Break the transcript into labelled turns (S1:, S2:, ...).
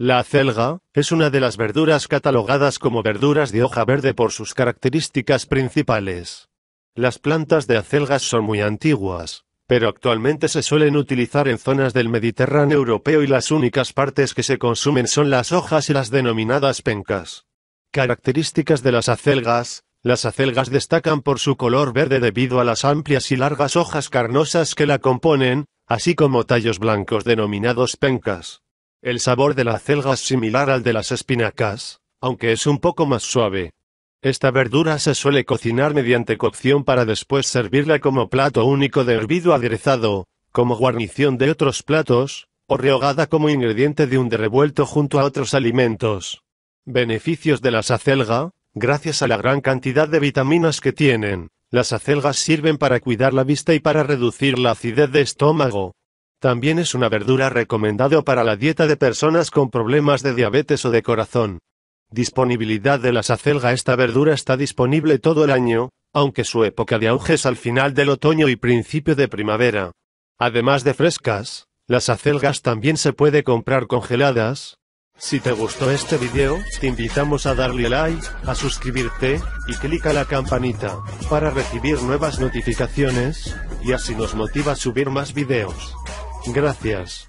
S1: La acelga, es una de las verduras catalogadas como verduras de hoja verde por sus características principales. Las plantas de acelgas son muy antiguas, pero actualmente se suelen utilizar en zonas del Mediterráneo europeo y las únicas partes que se consumen son las hojas y las denominadas pencas. Características de las acelgas, las acelgas destacan por su color verde debido a las amplias y largas hojas carnosas que la componen, así como tallos blancos denominados pencas. El sabor de la acelga es similar al de las espinacas, aunque es un poco más suave. Esta verdura se suele cocinar mediante cocción para después servirla como plato único de hervido aderezado, como guarnición de otros platos, o rehogada como ingrediente de un de revuelto junto a otros alimentos. Beneficios de la acelga, gracias a la gran cantidad de vitaminas que tienen, las acelgas sirven para cuidar la vista y para reducir la acidez de estómago, también es una verdura recomendado para la dieta de personas con problemas de diabetes o de corazón. Disponibilidad de las acelga Esta verdura está disponible todo el año, aunque su época de auge es al final del otoño y principio de primavera. Además de frescas, las acelgas también se puede comprar congeladas. Si te gustó este video, te invitamos a darle like, a suscribirte, y a la campanita, para recibir nuevas notificaciones, y así nos motiva a subir más videos. Gracias.